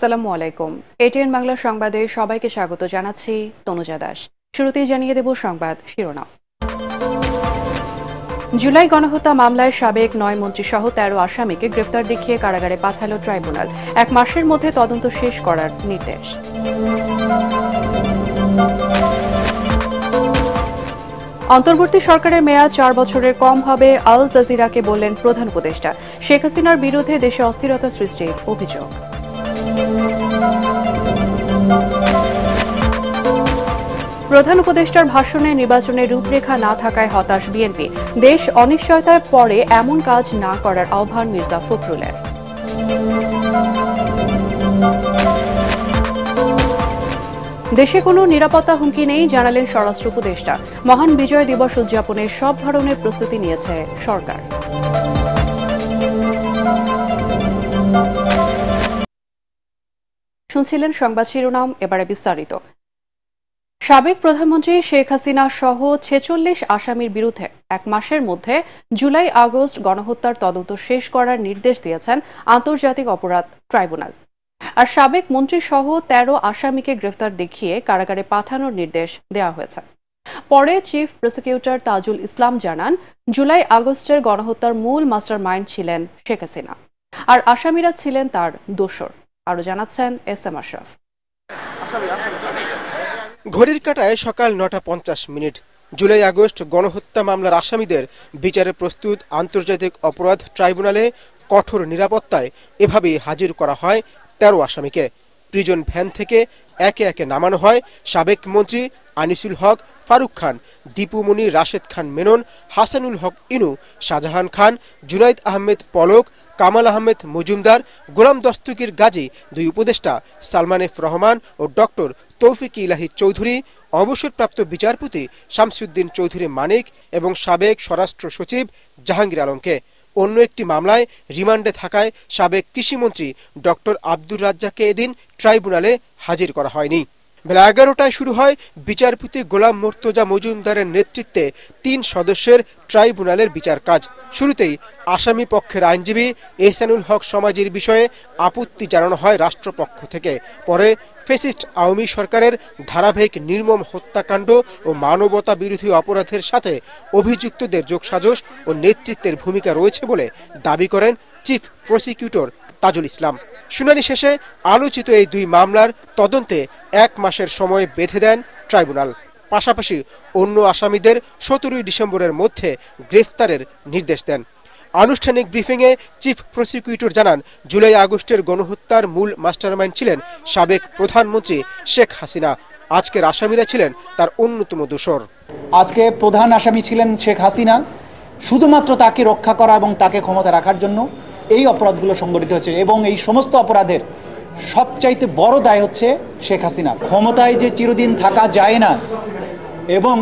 আসসালামু আলাইকুম এটিএন বাংলা সংবাদে সবাইকে স্বাগত জানাচ্ছি তনুজা দাস শুরুতেই জানিয়ে দেব সংবাদ শিরোনাম জুলাই গণহত্যা মামলায় সাবেক নয় মন্ত্রী সহ তেরো আসামিকে গ্রেফতার দেখিয়ে কারাগারে পাঠালো ট্রাইব্যুনাল এক মাসের মধ্যে তদন্ত শেষ করার নির্দেশ অন্তর্বর্তী সরকারের মেয়াদ চার বছরের কম হবে আল জাজিরাকে বললেন প্রধান উপদেষ্টা শেখ হাসিনার বিরুদ্ধে দেশে অস্থিরতা সৃষ্টির অভিযোগ প্রধান উপদেষ্টার ভাষণে নির্বাচনের রূপরেখা না থাকায় হতাশ বিএনপি দেশ অনিশ্চয়তার পরে এমন কাজ না করার আহ্বান মির্জা ফখরুলের দেশে কোনো নিরাপত্তা হুমকি নেই জানালেন স্বরাষ্ট্র উপদেষ্টা মহান বিজয় দিবস উদযাপনের সব ধরনের প্রস্তুতি নিয়েছে সরকার শুনছিলেন সংবাদ শিরোনাম এবারে বিস্তারিত সাবেক প্রধানমন্ত্রী শেখ হাসিনা সহ ছেচল্লিশ আসামির বিরুদ্ধে এক মাসের মধ্যে জুলাই আগস্ট গণহত্যার তদন্ত শেষ করার নির্দেশ দিয়েছেন আন্তর্জাতিক অপরাধ ট্রাইব্যুনাল আর সাবেক মন্ত্রী সহ তেরো আসামিকে গ্রেফতার দেখিয়ে কারাগারে পাঠানোর নির্দেশ দেওয়া হয়েছে পরে চিফ প্রসিকিউটর তাজুল ইসলাম জানান জুলাই আগস্টের গণহত্যার মূল মাস্টার মাইন্ড ছিলেন শেখ হাসিনা আর আসামিরা ছিলেন তার দোসর আরও জানাচ্ছেন এস এম আশরাফ ঘড়ির কাটায় সকাল নটা পঞ্চাশ মিনিট জুলাই আগস্ট গণহত্যা মামলার আসামিদের বিচারে প্রস্তুত আন্তর্জাতিক অপরাধ ট্রাইব্যুনালে কঠোর নিরাপত্তায় এভাবেই হাজির করা হয় তেরো আসামিকে প্রিজন ভ্যান থেকে একে একে নামানো হয় সাবেক মন্ত্রী আনিসুল হক ফারুক খান দীপুমণি রাশেদ খান মেনন হাসানুল হক ইনু শাহজাহান খান জুনাইদ আহমেদ পলক কামাল আহমেদ মজুমদার গোলাম দস্তকির গাজী দুই উপদেষ্টা সালমান এফ রহমান ও ডক্টর তৌফিক ইলাহি চৌধুরী অবসরপ্রাপ্ত বিচারপতি শামসুদ্দিন চৌধুরী মানিক এবং সাবেক স্বরাষ্ট্র সচিব জাহাঙ্গীর আলমকে অন্য একটি মামলায় রিমান্ডে থাকায় সাবেক কৃষিমন্ত্রী ডক্টর আব্দুর রাজ্জাককে এদিন ট্রাইব্যুনালে হাজির করা হয়নি বেলা এগারোটায় শুরু হয় বিচারপতি গোলাম মোর্তজা মজুমদারের নেতৃত্বে তিন সদস্যের ট্রাইব্যুনালের বিচার কাজ শুরুতেই আসামি পক্ষের আইনজীবী এহসানুল হক সমাজের বিষয়ে আপত্তি জানানো হয় রাষ্ট্রপক্ষ থেকে পরে ফেসিস্ট আওয়ামী সরকারের ধারাবাহিক নির্মম হত্যাকাণ্ড ও মানবতা বিরোধী অপরাধের সাথে অভিযুক্তদের যোগসাজশ ও নেতৃত্বের ভূমিকা রয়েছে বলে দাবি করেন চিফ প্রসিকিউটর তাজুল ইসলাম শুনানি শেষে আলোচিত এই দুই মামলার তদন্তে এক মাসের সময় বেঁধে দেন ট্রাইব্যুনাল পাশাপাশি অন্য আসামিদের সতেরোই ডিসেম্বরের মধ্যে গ্রেফতারের নির্দেশ দেন আনুষ্ঠানিক ব্রিফিংয়ে চিফ প্রসিকিউটর জানান জুলাই আগস্টের গণহত্যার মূল মাস্টারমাইন্ড ছিলেন সাবেক প্রধানমন্ত্রী শেখ হাসিনা আজকের আসামিরা ছিলেন তার অন্যতম দোষর আজকে প্রধান আসামি ছিলেন শেখ হাসিনা শুধুমাত্র তাকে রক্ষা করা এবং তাকে ক্ষমতা রাখার জন্য এই অপরাধগুলো সংগঠিত হয়েছে এবং এই সমস্ত অপরাধের সবচাইতে বড় দায় হচ্ছে শেখ হাসিনা ক্ষমতায় যে চিরদিন থাকা যায় না এবং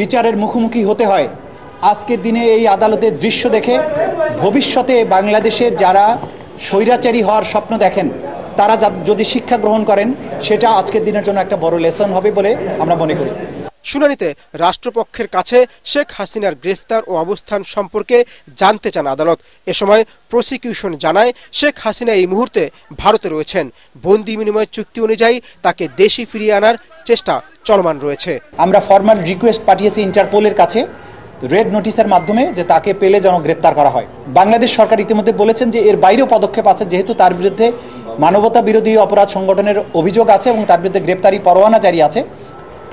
বিচারের মুখোমুখি হতে হয় আজকের দিনে এই আদালতের দৃশ্য দেখে ভবিষ্যতে বাংলাদেশের যারা স্বৈরাচারী হওয়ার স্বপ্ন দেখেন তারা যদি শিক্ষা গ্রহণ করেন সেটা আজকের দিনের জন্য একটা বড় লেসন হবে বলে আমরা মনে করি শুনানিতে রাষ্ট্রপক্ষের কাছে শেখ হাসিনার গ্রেফতার ও অবস্থান সম্পর্কে জানতে চান আদালত এ সময় প্রসিকিউশন জানায় শেখ হাসিনা এই মুহূর্তে ভারতে রয়েছেন বন্দি বিনিময় চুক্তি অনুযায়ী তাকে দেশে ফিরিয়ে আনার চেষ্টা চলমান রয়েছে আমরা ফর্মাল রিকোয়েস্ট পাঠিয়েছি ইন্টারপোলের কাছে রেড নোটিসের মাধ্যমে যে তাকে পেলে যেন গ্রেপ্তার করা হয় বাংলাদেশ সরকার ইতিমধ্যে বলেছেন যে এর বাইরেও পদক্ষেপ আছে যেহেতু তার বিরুদ্ধে মানবতা বিরোধী অপরাধ সংগঠনের অভিযোগ আছে এবং তার বিরুদ্ধে গ্রেপ্তারি পরোয়ানা জারি আছে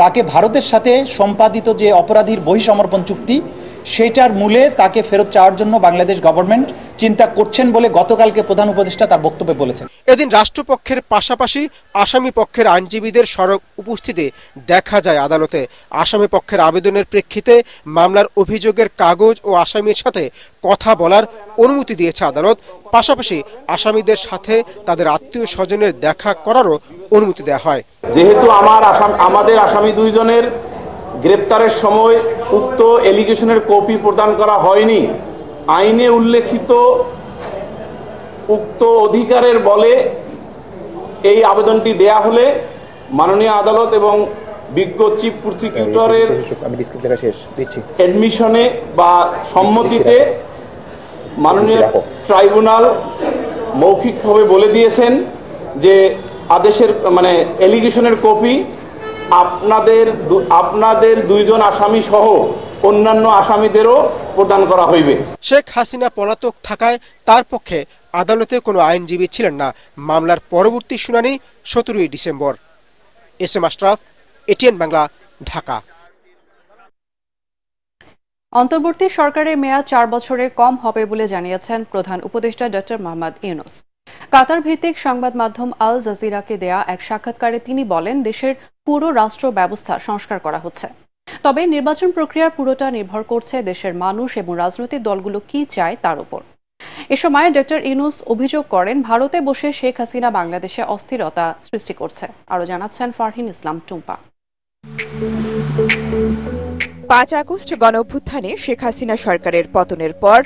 তাকে ভারতের সাথে সম্পাদিত যে অপরাধীর বহিসমর্পণ চুক্তি সেইটার মূলে তাকে ফেরত চাওয়ার জন্য বাংলাদেশ গভর্নমেন্ট চিন্তা করছেন বলে গতকালকে প্রধান উপদেষ্টা তার বক্তব্যে বলেছেন এদিন রাষ্ট্রপক্ষের পাশাপাশি আসামি পক্ষের আইনজীবীদের সড়ক উপস্থিতি দেখা যায় আদালতে আসামি পক্ষের আবেদনের প্রেক্ষিতে মামলার অভিযোগের কাগজ ও আসামির সাথে কথা বলার অনুমতি দিয়েছে আদালত পাশাপাশি আসামিদের সাথে তাদের আত্মীয় স্বজনের দেখা করারও অনুমতি দেওয়া হয় যেহেতু আমার আমাদের আসামি দুইজনের গ্রেপ্তারের সময় উক্ত এলিগেশনের কপি প্রদান করা হয়নি আইনে উল্লেখিত উক্ত অধিকারের বলে এই আবেদনটি দেয়া হলে মাননীয় আদালত এবং বিজ্ঞ চিফ প্রসিকিউটরের অ্যাডমিশনে বা সম্মতিতে মাননীয় ট্রাইব্যুনাল মৌখিকভাবে বলে দিয়েছেন যে আদেশের মানে এলিগেশনের কপি আপনাদের আপনাদের দুইজন আসামি সহ অন্যান্য আসামিদেরও প্রদান করা হইবে শেখ হাসিনা পলাতক থাকায় তার পক্ষে আদালতে কোনো আইনজীবী ছিলেন না মামলার পরবর্তী শুনানি সতেরোই ডিসেম্বর S M Ashraf ATN Bangla Dhaka অন্তর্বর্তী সরকারের মেয়াদ চার বছরে কম হবে বলে জানিয়েছেন প্রধান উপদেষ্টা ডক্টর মোহাম্মদ ইউনুস কাতার ভিত্তিক সংবাদ মাধ্যম আল জাজিরাকে দেয়া এক সাক্ষাৎকারে তিনি বলেন দেশের পুরো রাষ্ট্র ব্যবস্থা সংস্কার করা হচ্ছে তবে নির্বাচন প্রক্রিয়ার পুরোটা নির্ভর করছে দেশের মানুষ এবং রাজনৈতিক দলগুলো কি চায় তার উপর এ সময় ডক্টর ইনুস অভিযোগ করেন ভারতে বসে শেখ হাসিনা বাংলাদেশে অস্থিরতা সৃষ্টি করছে আরো জানাচ্ছেন ফারহিন ইসলাম টুম্পা পাঁচ আগস্ট গণ অভ্যুত্থানে শেখ হাসিনা সরকারের পতনের পর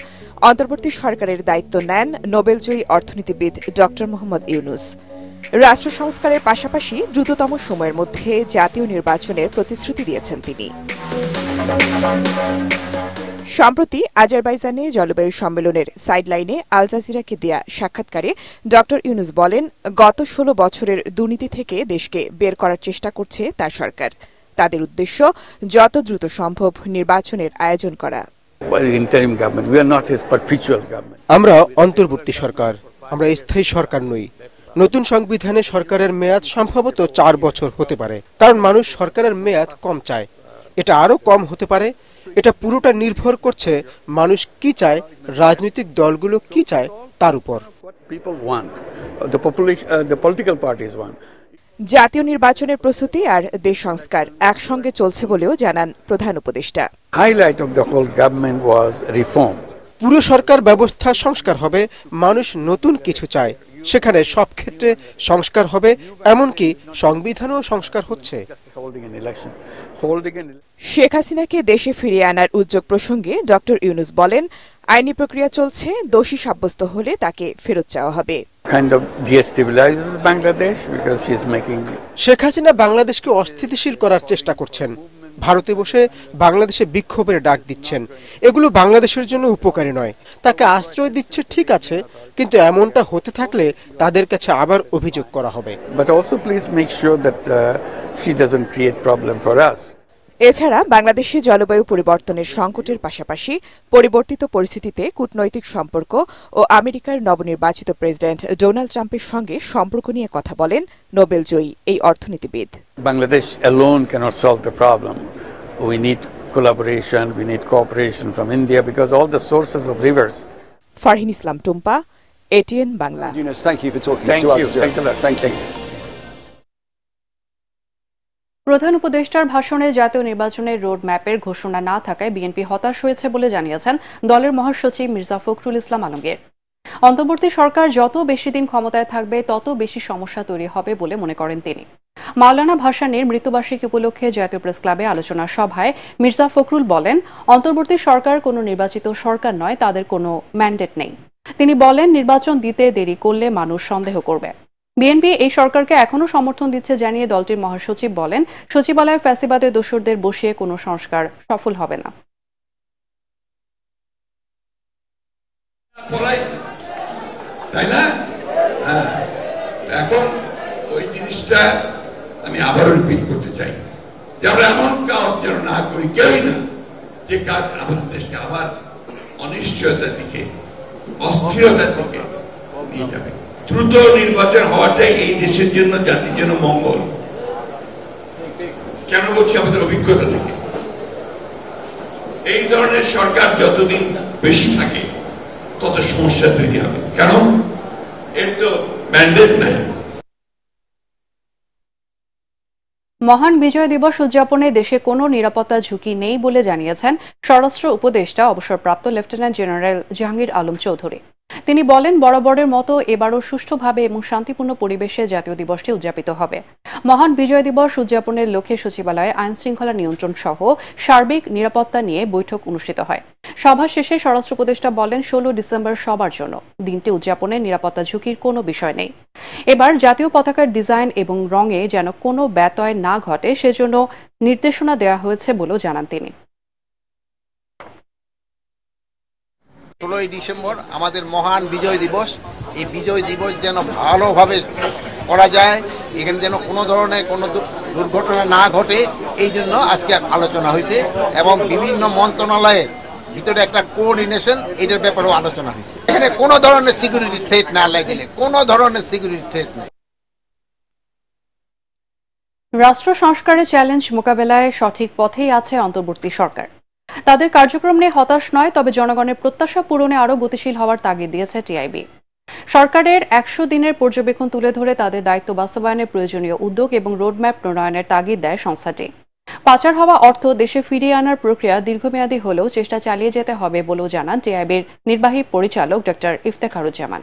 অন্তর্বর্তী সরকারের দায়িত্ব নেন নোবেলজয়ী অর্থনীতিবিদ ডক্টর মোহাম্মদ ইউনুস রাষ্ট্র সংস্কারের পাশাপাশি দ্রুততম সময়ের মধ্যে জাতীয় নির্বাচনের প্রতিশ্রুতি দিয়েছেন তিনি সম্প্রতি আজারবাইজানে জলবায়ু সম্মেলনের সাইডলাইনে আল জাজিরাকে দেয়া সাক্ষাৎকারে ড ইউনুস বলেন গত ষোলো বছরের দুর্নীতি থেকে দেশকে বের করার চেষ্টা করছে তার সরকার তাদের উদ্দেশ্য যত দ্রুত সম্ভব নির্বাচনের আয়োজন করা আমরা অন্তর্বর্তী সরকার আমরা স্থায়ী সরকার নই নতুন সংবিধানে সরকারের মেয়াদ সম্ভবত চার বছর হতে পারে কারণ মানুষ সরকারের মেয়াদ কম চায় এটা আরও কম হতে পারে এটা পুরোটা নির্ভর করছে মানুষ কি চায় রাজনৈতিক দলগুলো কি চায় তার উপর জাতীয় নির্বাচনের প্রস্তুতি আর দেশ সংস্কার একসঙ্গে চলছে বলেও জানান প্রধান উপদেষ্টা highlight of the whole government was reform পুরো সরকার ব্যবস্থা সংস্কার হবে মানুষ নতুন কিছু চায় সেখানে সব ক্ষেত্রে সংস্কার হবে এমনকি সংবিধানও সংস্কার হচ্ছে শেখ হাসিনাকে দেশে ফিরিয়ে আনার উদ্যোগ প্রসঙ্গে ডক্টর ইউনুস বলেন আইনি প্রক্রিয়া চলছে দোষী সাব্যস্ত হলে তাকে ফেরত চাওয়া হবে শেখ হাসিনা বাংলাদেশকে অস্থিতিশীল করার চেষ্টা করছেন ভারতে বসে বাংলাদেশে বিক্ষোভের ডাক দিচ্ছেন এগুলো বাংলাদেশের জন্য উপকারী নয় তাকে আশ্রয় দিচ্ছে ঠিক আছে কিন্তু এমনটা হতে থাকলে তাদের কাছে আবার অভিযোগ করা হবে but also please create problem for এছাড়া বাংলাদেশে জলবায়ু পরিবর্তনের সংকটের পাশাপাশি পরিবর্তিত পরিস্থিতিতে কূটনৈতিক সম্পর্ক ও আমেরিকার নবনির্বাচিত প্রেসিডেন্ট ডোনাল্ড ট্রাম্পের সঙ্গে সম্পর্ক নিয়ে কথা বলেন নোবেল জয়ী এই অর্থনীতিবিদ Bangladesh alone cannot solve the problem we need collaboration, we need cooperation from India because all the sources of rivers. Farhin Islam Tumpa, ATN Bangla. Eunice, thank you for talking thank to you. us. Thank you. Thanks a lot. Thank you. Thank you. প্রধান উপদেষ্টার ভাষণে জাতীয় নির্বাচনের road ম্যাপের ঘোষণা না থাকায় BNP হতাশ হয়েছে বলে জানিয়েছেন দলের মহাসচিব মির্জা ফখরুল ইসলাম আলমগীর অন্তর্বর্তী সরকার যত বেশি দিন ক্ষমতায় থাকবে তত বেশি সমস্যা তৈরি হবে বলে মনে করেন তিনি মাওলানা ভাসানির মৃত্যুবার্ষিকী উপলক্ষে জাতীয় প্রেস ক্লাবে আলোচনা সভায় মির্জা ফখরুল বলেন অন্তর্বর্তী সরকার কোনো নির্বাচিত সরকার নয় তাদের কোনো ম্যান্ডেট নেই তিনি বলেন নির্বাচন দিতে দেরি করলে মানুষ সন্দেহ করবে বিএনপি এই সরকারকে এখনও সমর্থন দিচ্ছে জানিয়ে দলটির মহাসচিব বলেন সচিবালয়ে ফ্যাসিবাদে দোষরদের বসিয়ে কোনো সংস্কার সফল হবে না তাই না হ্যাঁ। এখন ওই জিনিসটা আমি আবারও রিপিট করতে চাই যে আমরা এমন কাজ যেন না করি কেউই না যে কাজ আমাদের দেশকে আবার অনিশ্চয়তার দিকে অস্থিরতার দিকে নিয়ে যাবে দ্রুত নির্বাচন হওয়াটাই এই দেশের জন্য জাতির জন্য মঙ্গল কেন বলছি আমাদের অভিজ্ঞতা থেকে এই ধরনের সরকার যতদিন বেশি থাকে তত সমস্যা তৈরি হবে কেন এর তো ম্যান্ডেট নাই মহান বিজয় দিবস উদযাপনে দেশে কোনো নিরাপত্তা ঝুঁকি নেই বলে জানিয়েছেন স্বরাষ্ট্র উপদেষ্টা অবসরপ্রাপ্ত লেফটেন্যান্ট জেনারেল জাহাঙ্গীর আলম চৌধুরী তিনি বলেন বরাবরের মতো এবারও সুষ্ঠুভাবে এবং শান্তিপূর্ণ পরিবেশে জাতীয় দিবসটি উদযাপিত হবে মহান বিজয় দিবস উদযাপনের লক্ষ্যে সচিবালয়ে আইন শৃঙ্খলা নিয়ন্ত্রণ সহ সার্বিক নিরাপত্তা নিয়ে বৈঠক অনুষ্ঠিত হয় সভা শেষে স্বরাষ্ট্র উপদেষ্টা বলেন ষোলো ডিসেম্বর সবার জন্য দিনটি উদযাপনে নিরাপত্তা ঝুঁকির কোনো বিষয় নেই এবার জাতীয় পতাকার ডিজাইন এবং রঙে যেন কোনো ব্যতয় না ঘটে সেজন্য নির্দেশনা দেওয়া হয়েছে বলেও জানান তিনি ষোলোই ডিসেম্বর আমাদের মহান বিজয় দিবস এই বিজয় দিবস যেন ভালোভাবে করা যায় এখানে যেন কোনো ধরনের কোনো দুর্ঘটনা না ঘটে এই জন্য আজকে আলোচনা হয়েছে এবং বিভিন্ন মন্ত্রণালয়ের ভিতরে একটা কোঅর্ডিনেশন এটার ব্যাপারেও আলোচনা হয়েছে এখানে কোনো ধরনের সিকিউরিটি থ্রেট না লাগলে কোনো ধরনের সিকিউরিটি থ্রেট নেই রাষ্ট্র সংস্কারের চ্যালেঞ্জ মোকাবেলায় সঠিক পথেই আছে অন্তর্বর্তী সরকার তাদের কার্যক্রম নিয়ে হতাশ নয় তবে জনগণের প্রত্যাশা পূরণে আরও গতিশীল হওয়ার তাগিদ দিয়েছে টিআইবি সরকারের একশো দিনের পর্যবেক্ষণ তুলে ধরে তাদের দায়িত্ব বাস্তবায়নের প্রয়োজনীয় উদ্যোগ এবং রোডম্যাপ প্রণয়নের তাগিদ দেয় সংস্থাটি পাচার হওয়া অর্থ দেশে ফিরিয়ে আনার প্রক্রিয়া দীর্ঘমেয়াদী হলেও চেষ্টা চালিয়ে যেতে হবে বলেও জানান টিআইবির নির্বাহী পরিচালক ডক্টর ইফতেখারুজ্জামান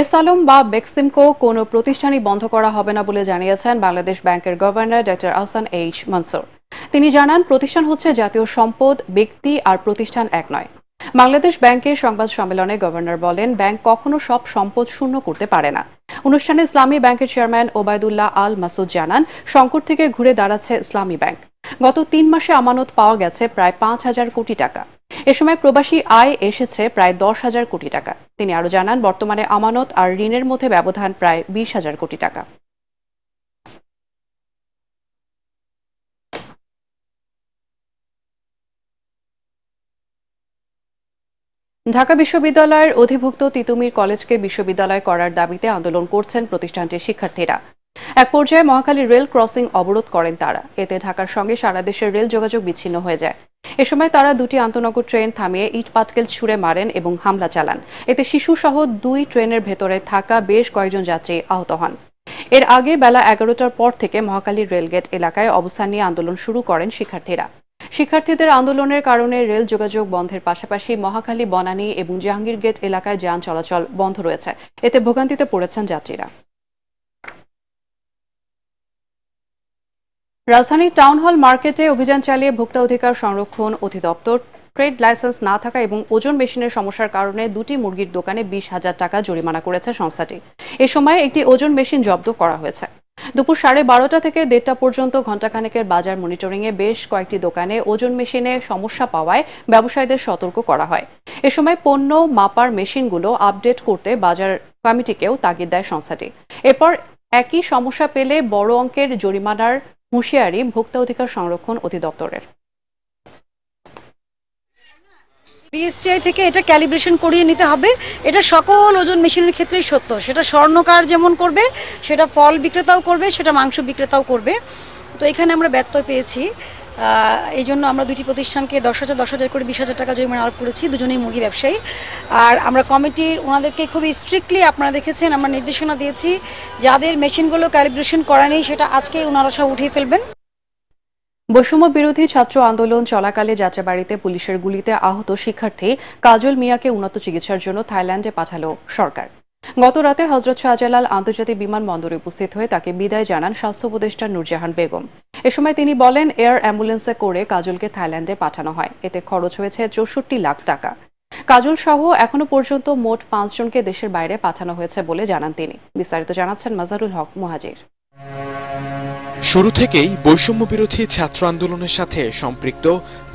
এস আলম বা বেক্সিমকো কোনো প্রতিষ্ঠানই বন্ধ করা হবে না বলে জানিয়েছেন বাংলাদেশ ব্যাংকের governor doctor Ahsan H Mansur তিনি জানান প্রতিষ্ঠান হচ্ছে জাতীয় সম্পদ ব্যক্তি আর প্রতিষ্ঠান এক নয় বাংলাদেশ ব্যাংকের সংবাদ সম্মেলনে গভর্নর বলেন ব্যাংক কখনো সব সম্পদ শূন্য করতে পারে না অনুষ্ঠানে ইসলামী ব্যাংকের চেয়ারম্যান ওবায়দুল্লাহ আল মাসুদ জানান সংকট থেকে ঘুরে দাঁড়াচ্ছে ইসলামী ব্যাংক গত তিন মাসে আমানত পাওয়া গেছে প্রায় পাঁচ হাজার কোটি টাকা এ সময় প্রবাসী আয় এসেছে প্রায় দশ হাজার কোটি টাকা তিনি আরও জানান বর্তমানে আমানত আর ঋণের মধ্যে ব্যবধান প্রায় বিশ হাজার কোটি টাকা ঢাকা বিশ্ববিদ্যালয়ের অধিভুক্ত তিতুমির কলেজকে বিশ্ববিদ্যালয় করার দাবিতে আন্দোলন করছেন প্রতিষ্ঠানটির শিক্ষার্থীরা এক পর্যায়ে মহাখালী রেল ক্রসিং অবরোধ করেন তারা এতে ঢাকার সঙ্গে সারা দেশের রেল যোগাযোগ বিচ্ছিন্ন হয়ে যায় এ সময় তারা দুটি আন্তনগর ট্রেন থামিয়ে ইট পাটকেল ছুড়ে মারেন এবং হামলা চালান এতে শিশু সহ দুই ট্রেনের ভেতরে থাকা বেশ কয়েকজন যাত্রী আহত হন এর আগে বেলা এগারোটার পর থেকে মহাকালী রেলগেট এলাকায় অবস্থান নিয়ে আন্দোলন শুরু করেন শিক্ষার্থীরা শিক্ষার্থীদের আন্দোলনের কারণে রেল যোগাযোগ বন্ধের পাশাপাশি মহাখালী বনানী এবং জাহাঙ্গীর গেট এলাকায় যান চলাচল বন্ধ রয়েছে এতে ভোগান্তিতে পড়েছেন যাত্রীরা রাজধানী টাউন হল মার্কেটে অভিযান চালিয়ে ভোক্তা অধিকার সংরক্ষণ অধিদপ্তর ট্রেড লাইসেন্স না থাকা এবং ওজন মেশিনের সমস্যার কারণে দুটি মুরগির দোকানে বিশ হাজার টাকা জরিমানা করেছে সংস্থাটি এ সময় একটি ওজন মেশিন জব্দ করা হয়েছে দুপুর সাড়ে বারোটা থেকে দেড়টা পর্যন্ত ঘণ্টাখানেকের বাজার মনিটরিংয়ে বেশ কয়েকটি দোকানে ওজন মেশিনে সমস্যা পাওয়ায় ব্যবসায়ীদের সতর্ক করা হয় এ সময় পণ্য মাপার মেশিনগুলো আপডেট করতে বাজার কমিটিকেও তাগিদ দেয় সংস্থাটি এরপর একই সমস্যা পেলে বড় অঙ্কের জরিমানার হুঁশিয়ারি ভোক্তা অধিকার সংরক্ষণ অধিদপ্তরের বিএসটিআই থেকে এটা ক্যালিব্রেশন করিয়ে নিতে হবে এটা সকল ওজন মেশিনের ক্ষেত্রেই সত্য সেটা স্বর্ণকার যেমন করবে সেটা ফল বিক্রেতাও করবে সেটা মাংস বিক্রেতাও করবে তো এখানে আমরা ব্যত্যয় পেয়েছি এই জন্য আমরা দুটি প্রতিষ্ঠানকে দশ হাজার দশ হাজার করে বিশ হাজার টাকা জরিমানা আরোপ করেছি দুজনেই মুরগি ব্যবসায়ী আর আমরা কমিটির ওনাদেরকে খুবই স্ট্রিক্টলি আপনারা দেখেছেন আমরা নির্দেশনা দিয়েছি যাদের মেশিনগুলো ক্যালিব্রেশন করা নেই সেটা আজকে ওনারা সব উঠিয়ে ফেলবেন বৈষম্য বিরোধী ছাত্র আন্দোলন চলাকালে যাচাবাড়িতে পুলিশের গুলিতে আহত শিক্ষার্থী কাজল মিয়াকে উন্নত চিকিৎসার জন্য থাইল্যান্ডে পাঠালো সরকার গত রাতে হজরত শাহজালাল আন্তর্জাতিক বিমানবন্দরে উপস্থিত হয়ে তাকে বিদায় জানান স্বাস্থ্য উপদেষ্টা নুরজাহান বেগম এ সময় তিনি বলেন এয়ার অ্যাম্বুলেন্সে করে কাজলকে থাইল্যান্ডে পাঠানো হয় এতে খরচ হয়েছে চৌষট্টি লাখ টাকা কাজল সহ এখনো পর্যন্ত মোট পাঁচজনকে দেশের বাইরে পাঠানো হয়েছে বলে জানান তিনি বিস্তারিত জানাচ্ছেন মাজারুল হক মহাজির শুরু থেকেই বৈষম্য বিরোধী ছাত্র আন্দোলনের সাথে সম্পৃক্ত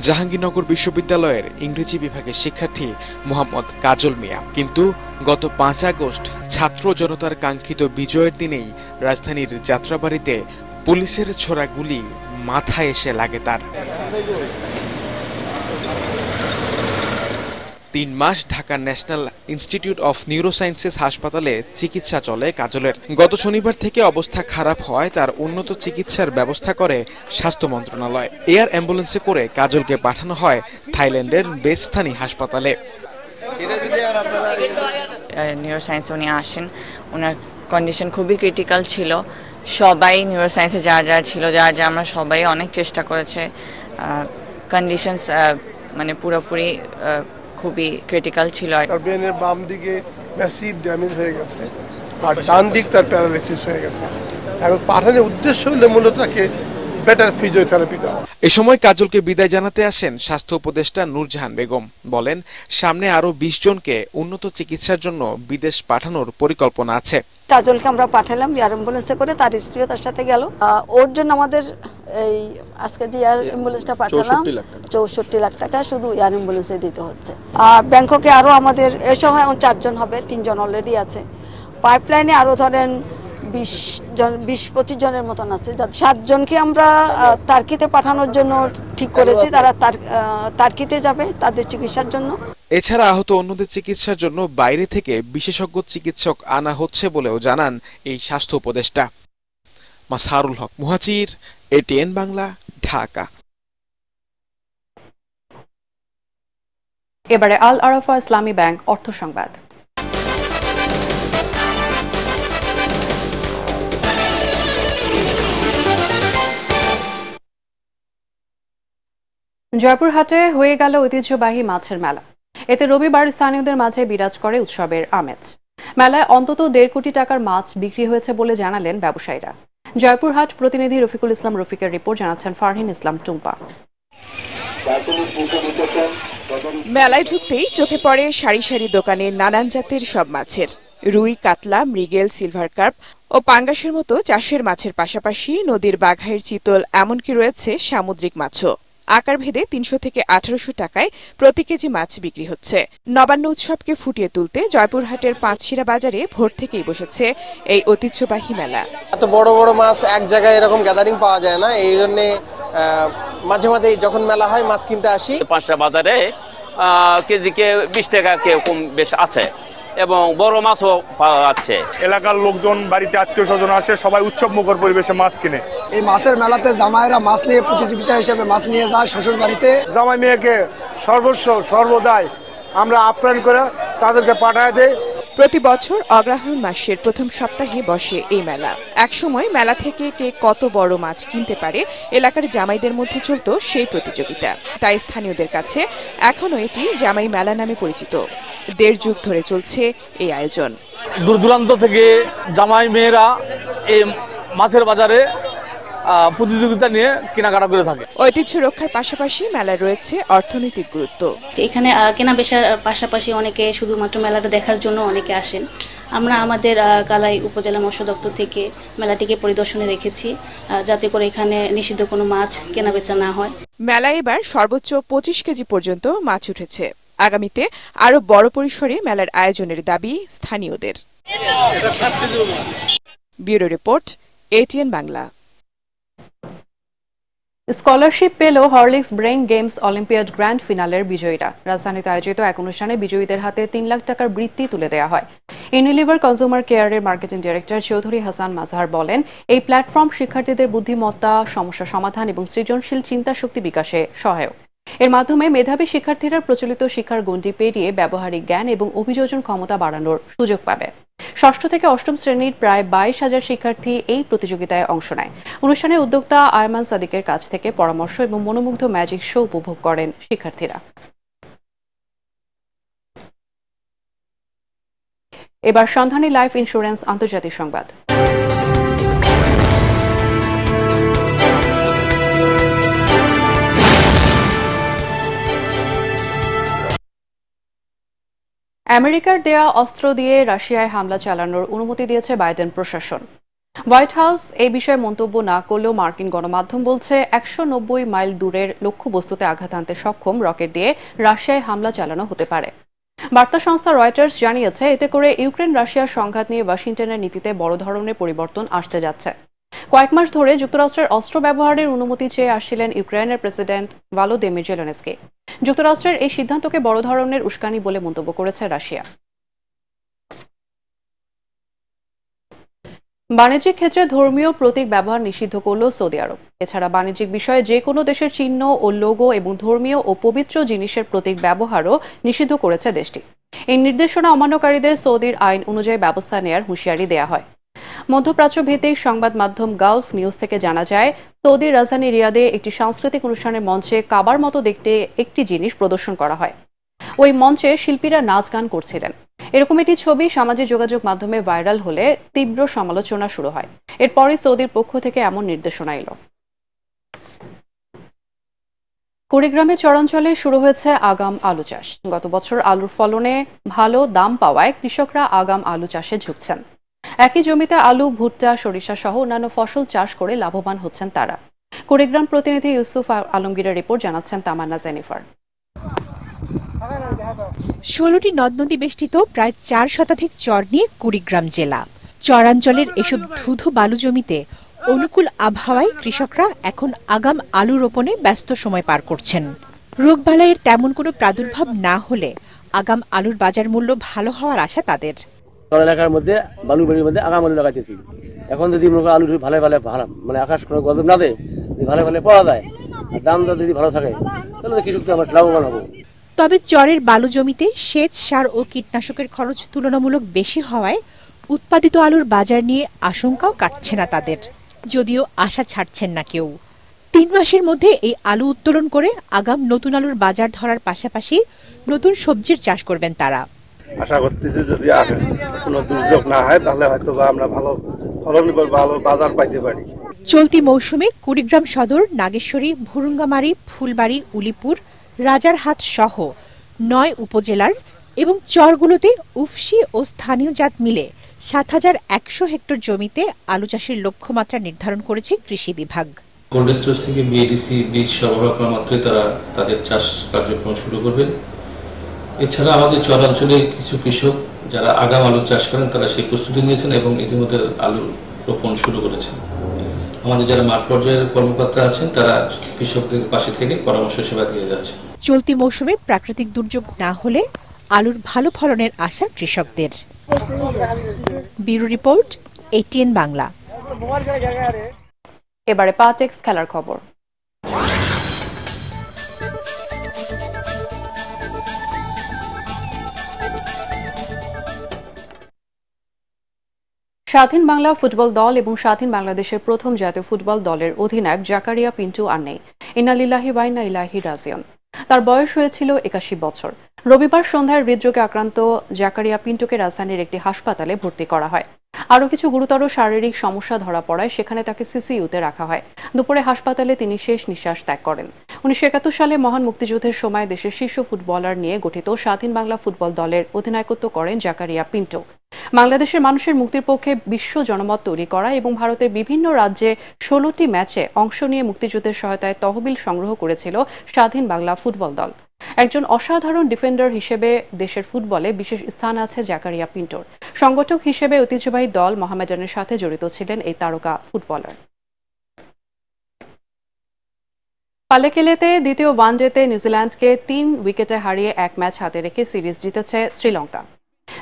জাহাঙ্গীরনগর বিশ্ববিদ্যালয়ের ইংরেজি বিভাগের শিক্ষার্থী মোহাম্মদ কাজল মিয়া কিন্তু গত পাঁচ আগস্ট ছাত্র জনতার কাঙ্ক্ষিত বিজয়ের দিনেই রাজধানীর যাত্রাবাড়িতে পুলিশের ছোড়া গুলি মাথায় এসে লাগে তার তিন মাস Dhaka national institute of neurosciences হাসপাতালে চিকিৎসা চলে কাজলের গত শনিবার থেকে অবস্থা খারাপ হওয়ায় তার উন্নত চিকিৎসার ব্যবস্থা করে স্বাস্থ্য মন্ত্রণালয় এয়ার অ্যাম্বুলেন্সে করে কাজলকে পাঠানো হয় থাইল্যান্ডের বেস্তানি হাসপাতালে নিউরোসায়েন্স উনি আসেন ওনার কন্ডিশন খুবই ক্রিটিক্যাল ছিল সবাই নিউরোসায়েন্সে যা যা ছিল যা যা আমরা সবাই অনেক চেষ্টা করেছে কন্ডিশনস মানে পুরোপুরি খুবই ক্রিটিক্যাল ছিল আর তার ব্রেনের বাম দিকে ম্যাসিভ ড্যামেজ হয়ে গেছে আর ডান দিক তার প্যারালাইসিস হয়ে গেছে এখন পাঠানোর উদ্দেশ্য হলে মূলত তাকে বেটার ফিজিওথেরাপি দেওয়া এই সময় কাজলকে বিদায় জানাতে আসেন স্বাস্থ্য উপদেষ্টা নূরজাহান বেগম বলেন সামনে আরও বিশ জনকে উন্নত চিকিৎসার জন্য বিদেশ পাঠানোর পরিকল্পনা আছে কাজলকে আমরা পাঠালাম এয়ার অ্যাম্বুলেন্সে করে তার স্ত্রীও তার সাথে গেল ওর জন্য আমাদের এই আজকে যে এয়ার অ্যাম্বুলেন্সটা পাঠালাম চৌষট্টি লাখ টাকা শুধু এয়ার অ্যাম্বুলেন্সে দিতে হচ্ছে আর ব্যাংককে আরও আমাদের এসব এখন চারজন হবে তিনজন অলরেডি আছে পাইপলাইনে আরও ধরেন বিশ জন বিশ পঁচিশ জনের মতন আছে সাতজনকে আমরা তার্কিতে পাঠানোর জন্য ঠিক করেছি তারা তার্কিতে যাবে তাদের চিকিৎসার জন্য এছাড়া আহত অন্যদের চিকিৎসার জন্য বাইরে থেকে বিশেষজ্ঞ চিকিৎসক আনা হচ্ছে বলেও জানান এই স্বাস্থ্য উপদেষ্টা মাসারুল হক মুহাচির এটিএন বাংলা ঢাকা এবারে আল আরাফা ইসলামী ব্যাংক অর্থ সংবাদ জয়পুরহাটে হয়ে গেল ঐতিহ্যবাহী মাছের মেলা এতে রবিবার স্থানীয়দের মাঝে বিরাজ করে উৎসবের আমেজ মেলায় অন্তত দেড় কোটি টাকার মাছ বিক্রি হয়েছে বলে জানালেন ব্যবসায়ীরা জয়পুরহাট প্রতিনিধি রফিকুল ইসলাম রফিকের রিপোর্ট জানাচ্ছেন ফারহিন ইসলাম টুম্পা মেলায় ঢুকতেই চোখে পড়ে সারি সারি দোকানে নানান জাতের সব মাছের রুই কাতলা মৃগেল সিলভার কার্প ও পাঙ্গাসের মতো চাষের মাছের পাশাপাশি নদীর বাঘাইয়ের চিতল এমনকি রয়েছে সামুদ্রিক মাছও আকার ভেদে তিনশো থেকে আঠারোশো টাকায় প্রতি কেজি মাছ বিক্রি হচ্ছে নবান্ন উৎসবকে ফুটিয়ে তুলতে জয়পুরহাটের পাঁচশিরা বাজারে ভোর থেকেই বসেছে এই ঐতিহ্যবাহী মেলা এত বড় বড় মাছ এক জায়গায় এরকম গ্যাদারিং পাওয়া যায় না এই জন্যে মাঝে মাঝে যখন মেলা হয় মাছ কিনতে আসি পাঁচশা বাজারে কেজিকে বিশ টাকা কেউ কম বেশ আছে এবং বড় মাছও পাওয়া যাচ্ছে এলাকার লোকজন বাড়িতে আত্মীয় স্বজন আসে সবাই উৎসব মুখর পরিবেশে মাছ কিনে এই মাছের মেলাতে জামাইরা মাছ নিয়ে প্রতিযোগিতা হিসেবে মাছ নিয়ে যায় শ্বশুর বাড়িতে জামাই মেয়েকে সর্বস্ব সর্বদাই আমরা আপ্যায়ন করে তাদেরকে পাঠায় দেয় প্রতি বছর অগ্রহায়ণ মাসের প্রথম সপ্তাহে বসে এই মেলা একসময় মেলা থেকে কে কত বড় মাছ কিনতে পারে এলাকার জামাইদের মধ্যে চলত সেই প্রতিযোগিতা তাই স্থানীয়দের কাছে এখনও এটি জামাই মেলা নামে পরিচিত দেড় যুগ ধরে চলছে এই আয়োজন দূর দূরান্ত থেকে জামাই মেয়েরা এই মাছের বাজারে প্রতিযোগিতা নিয়ে কেনাকাটা করে থাকে ঐতিহ্য রক্ষার পাশাপাশি মেলায় রয়েছে অর্থনৈতিক গুরুত্ব এখানে কেনা বেশার পাশাপাশি অনেকে শুধুমাত্র মেলাটা দেখার জন্য অনেকে আসেন আমরা আমাদের কালাই উপজেলা মৎস্য দপ্তর থেকে মেলাটিকে পরিদর্শনে রেখেছি যাতে করে এখানে নিষিদ্ধ কোনো মাছ কেনা বেচা না হয় মেলায় এবার সর্বোচ্চ পঁচিশ কেজি পর্যন্ত মাছ উঠেছে আগামীতে আরও বড় পরিসরে মেলার আয়োজনের দাবি স্থানীয়দের bureau report ATN Bangla scholarship পেল Horlicks brain games olympiad grand ফিনালের বিজয়ীরা রাজধানীতে আয়োজিত এক অনুষ্ঠানে বিজয়ীদের হাতে তিন লাখ টাকার বৃত্তি তুলে দেওয়া হয় ইউনিলিভার কনজিউমার কেয়ারের মার্কেটিং ডিরেক্টর চৌধুরী হাসান মাজহার বলেন এই প্ল্যাটফর্ম শিক্ষার্থীদের বুদ্ধিমত্তা সমস্যা সমাধান এবং সৃজনশীল চিন্তা শক্তি বিকাশে সহায়ক এর মাধ্যমে মেধাবী শিক্ষার্থীরা প্রচলিত শিক্ষার গণ্ডি পেরিয়ে ব্যবহারিক জ্ঞান এবং অভিযোজন ক্ষমতা বাড়ানোর সুযোগ পাবে ষষ্ঠ থেকে অষ্টম শ্রেণীর প্রায় বাইশ হাজার শিক্ষার্থী এই প্রতিযোগিতায় অংশ নেয় অনুষ্ঠানে উদ্যোক্তা আয়মান সাদিকের কাছ থেকে পরামর্শ এবং মনোমুগ্ধ ম্যাজিক শো উপভোগ করেন শিক্ষার্থীরা এবার সন্ধানী লাইফ ইন্স্যুরেন্স আন্তর্জাতিক সংবাদ আমেরিকার দেয়া অস্ত্র দিয়ে রাশিয়ায় হামলা চালানোর অনুমতি দিয়েছে বাইডেন প্রশাসন হোয়াইট হাউস এই বিষয়ে মন্তব্য না করলেও মার্কিন গণমাধ্যম বলছে একশো নব্বই মাইল দূরের লক্ষ্যবস্তুতে আঘাত হানতে সক্ষম রকেট দিয়ে রাশিয়ায় হামলা চালানো হতে পারে বার্তা সংস্থা রয়টার্স জানিয়েছে এতে করে ইউক্রেন রাশিয়ার সংঘাত নিয়ে ওয়াশিংটনের নীতিতে বড় ধরনের পরিবর্তন আসতে যাচ্ছে কয়েক মাস ধরে যুক্তরাষ্ট্রের অস্ত্র ব্যবহারের অনুমতি চেয়ে আসছিলেন ইউক্রেনের প্রেসিডেন্ট ভালোদেমির জেলেনস্কি যুক্তরাষ্ট্রের এই সিদ্ধান্তকে বড় ধরনের উস্কানি বলে মন্তব্য করেছে রাশিয়া বাণিজ্যিক ক্ষেত্রে ধর্মীয় প্রতীক ব্যবহার নিষিদ্ধ করল সৌদি আরব এছাড়া বাণিজ্যিক বিষয়ে যে কোনো দেশের চিহ্ন ও লোগো এবং ধর্মীয় ও পবিত্র জিনিসের প্রতীক ব্যবহারও নিষিদ্ধ করেছে দেশটি এই নির্দেশনা অমান্যকারীদের সৌদির আইন অনুযায়ী ব্যবস্থা নেয়ার হুঁশিয়ারি দেয়া হয় মধ্যপ্রাচ্য ভিত্তিক সংবাদ মাধ্যম গালফ নিউজ থেকে জানা যায় সৌদি রাজধানী রিয়াদে একটি সাংস্কৃতিক অনুষ্ঠানের মঞ্চে কাবার মতো দেখতে একটি জিনিস প্রদর্শন করা হয় ওই মঞ্চে শিল্পীরা নাচ গান করছিলেন এরকম একটি ছবি সামাজিক যোগাযোগ মাধ্যমে ভাইরাল হলে তীব্র সমালোচনা শুরু হয় এরপরই সৌদির পক্ষ থেকে এমন নির্দেশনা এলো কুড়িগ্রামে চরাঞ্চলে শুরু হয়েছে আগাম আলু চাষ গত বছর আলুর ফলনে ভালো দাম পাওয়ায় কৃষকরা আগাম আলু চাষে ঝুঁকছেন একই জমিতে আলু ভুট্টা সরিষা সহ অন্যান্য ফসল চাষ করে লাভবান হচ্ছেন তারা কুড়িগ্রাম প্রতিনিধি ইউসুফ আলমগীরের রিপোর্ট জানাচ্ছেন তামান্না জেনিফার ষোলোটি নদ নদী বেষ্টিত প্রায় চার শতাধিক চর নিয়ে কুড়িগ্রাম জেলা চরাঞ্চলের এসব ধুধু বালু জমিতে অনুকূল আবহাওয়ায় কৃষকরা এখন আগাম আলু রোপণে ব্যস্ত সময় পার করছেন বালাইয়ের তেমন কোনো প্রাদুর্ভাব না হলে আগাম আলুর বাজার মূল্য ভালো হওয়ার আশা তাদের চর এলাকার মধ্যে বালু বাড়ির মধ্যে আগাম আলু লাগাইতেছি এখন যদি মনে করো আলু ভালো ভালো ভালো মানে আকাশ কোনো গজব না দেয় ভালো ভালো পাওয়া যায় আর দাম দর যদি ভালো থাকে তাহলে কিছু তো আমার লাভবান হবো তবে চরের বালু জমিতে সেচ সার ও কীটনাশকের খরচ তুলনামূলক বেশি হওয়ায় উৎপাদিত আলুর বাজার নিয়ে আশঙ্কাও কাটছে না তাদের যদিও আশা ছাড়ছেন না কেউ তিন মাসের মধ্যে এই আলু উত্তোলন করে আগাম নতুন আলুর বাজার ধরার পাশাপাশি নতুন সবজির চাষ করবেন তারা আশা করতেছি যদি কোনো দুর্যোগ না হয় তাহলে হয়তো বা আমরা ভালো ফলন ভালো বাজার পাইতে পারি চলতি মৌসুমে কুড়িগ্রাম সদর নাগেশ্বরী ভুরুঙ্গামারি ফুলবাড়ি উলিপুর রাজারহাট সহ নয় উপজেলার এবং চরগুলোতে উফসি ও স্থানীয় জাত মিলে সাত হাজার একশো হেক্টর জমিতে আলু চাষের লক্ষ্যমাত্রা নির্ধারণ করেছে কৃষি বিভাগ কোল্ড স্টোরেজ থেকে বিএডিসি বীজ সরবরাহ করা মাত্রই তারা তাদের চাষ কার্যক্রম শুরু করবেন এছাড়া আমাদের চরাঞ্চলে কিছু কৃষক যারা আগাম আলু চাষ করেন তারা সেই প্রস্তুতি নিয়েছেন এবং ইতিমধ্যে আলু রোপণ শুরু করেছেন আমাদের যারা মাঠ পর্যায়ের কর্মকর্তা আছেন তারা কৃষকদের পাশে থেকে পরামর্শ সেবা দিয়ে যাচ্ছে চলতি মৌসুমে প্রাকৃতিক দুর্যোগ না হলে আলুর ভালো ফলনের আশা কৃষকদের ব্যুরো রিপোর্ট এটিএন বাংলা এবারে পাটেক্স খেলার খবর স্বাধীন বাংলা ফুটবল দল এবং স্বাধীন বাংলাদেশের প্রথম জাতীয় ফুটবল দলের অধিনায়ক জাকারিয়া পিন্টু আর নেই ইনালিল্লাহি বাইনা ইলাহি রাজিয়ন তার বয়স হয়েছিল একাশি বছর রবিবার সন্ধ্যায় হৃদরোগে আক্রান্ত জাকারিয়া পিন্টুকে রাজধানীর একটি হাসপাতালে ভর্তি করা হয় আরও কিছু গুরুতর শারীরিক সমস্যা ধরা পড়ায় সেখানে তাকে সিসিইউতে রাখা হয় দুপুরে হাসপাতালে তিনি শেষ নিঃশ্বাস ত্যাগ করেন উনিশশো সালে মহান মুক্তিযুদ্ধের সময় দেশের শীর্ষ ফুটবলার নিয়ে গঠিত স্বাধীন বাংলা ফুটবল দলের অধিনায়কত্ব করেন জাকারিয়া পিন্টো বাংলাদেশের মানুষের মুক্তির পক্ষে বিশ্ব জনমত তৈরি করা এবং ভারতের বিভিন্ন রাজ্যে ষোলোটি ম্যাচে অংশ নিয়ে মুক্তিযুদ্ধের সহায়তায় তহবিল সংগ্রহ করেছিল স্বাধীন বাংলা ফুটবল দল একজন অসাধারণ ডিফেন্ডার হিসেবে দেশের ফুটবলে বিশেষ স্থান আছে জাকারিয়া পিন্টোর সংগঠক হিসেবে ঐতিহ্যবাহী দল মোহামেডানের সাথে জড়িত ছিলেন এই তারকা ফুটবলার পালেকেলেতে দ্বিতীয় ওয়ানডেতে নিউজিল্যান্ডকে তিন উইকেটে হারিয়ে এক ম্যাচ হাতে রেখে সিরিজ জিতেছে শ্রীলঙ্কা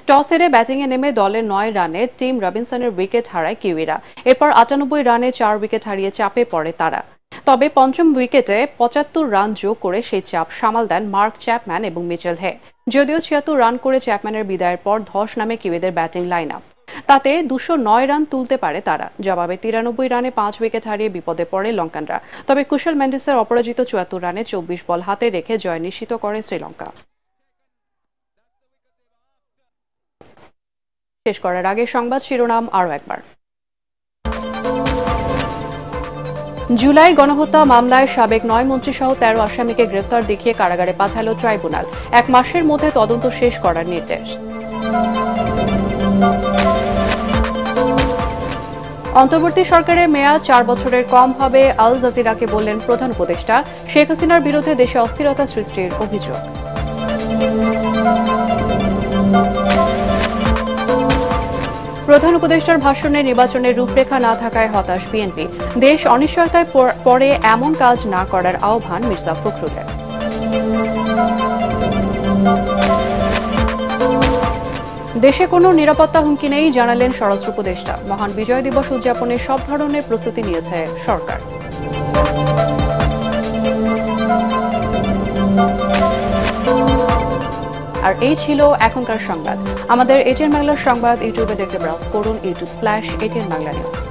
টস হেরে ব্যাটিংয়ে নেমে দলের নয় রানে টিম রবিনসনের উইকেট হারায় কিউইরা এরপর আটানব্বই রানে চার উইকেট হারিয়ে চাপে পড়ে তারা তবে পঞ্চম উইকেটে পঁচাত্তর রান যোগ করে সেই চাপ সামাল দেন মার্ক চ্যাপম্যান এবং মিচেল হে যদিও ছিয়াত্তর রান করে চ্যাপম্যানের বিদায়ের পর ধস নামে কিউইদের ব্যাটিং লাইন আপ তাতে দুশো নয় রান তুলতে পারে তারা জবাবে তিরানব্বই রানে পাঁচ উইকেট হারিয়ে বিপদে পড়ে লঙ্কানরা তবে কুশল ম্যান্ডিসের অপরাজিত চুয়াত্তর রানে চব্বিশ বল হাতে রেখে জয় নিশ্চিত করে শ্রীলঙ্কা শেষ করার আগে সংবাদ শিরোনাম আরও একবার জুলাই গণহত্যা মামলায় সাবেক নয় মন্ত্রীসহ তেরো আসামিকে গ্রেফতার দেখিয়ে কারাগারে পাঠালো ট্রাইব্যুনাল এক মাসের মধ্যে তদন্ত শেষ করার নির্দেশ অন্তর্বর্তী সরকারের মেয়াদ চার বছরের কম হবে আল জাজিরাকে বললেন প্রধান উপদেষ্টা শেখ হাসিনার বিরুদ্ধে দেশে অস্থিরতা সৃষ্টির অভিযোগ প্রধান উপদেষ্টার ভাষণে নির্বাচনের রূপরেখা না থাকায় হতাশ বিএনপি দেশ অনিশ্চয়তায় পরে এমন কাজ না করার আহ্বান মির্জা ফখরুলের দেশে কোনো নিরাপত্তা হুমকি নেই জানালেন স্বরাষ্ট্র উপদেষ্টা মহান বিজয় দিবস উদযাপনে সব ধরনের প্রস্তুতি নিয়েছে সরকার আর এই ছিল এখনকার সংবাদ আমাদের এটিএন বাংলার সংবাদ ইউটিউবে দেখতে ব্রাউজ করুন YouTube slash ATN Bangla news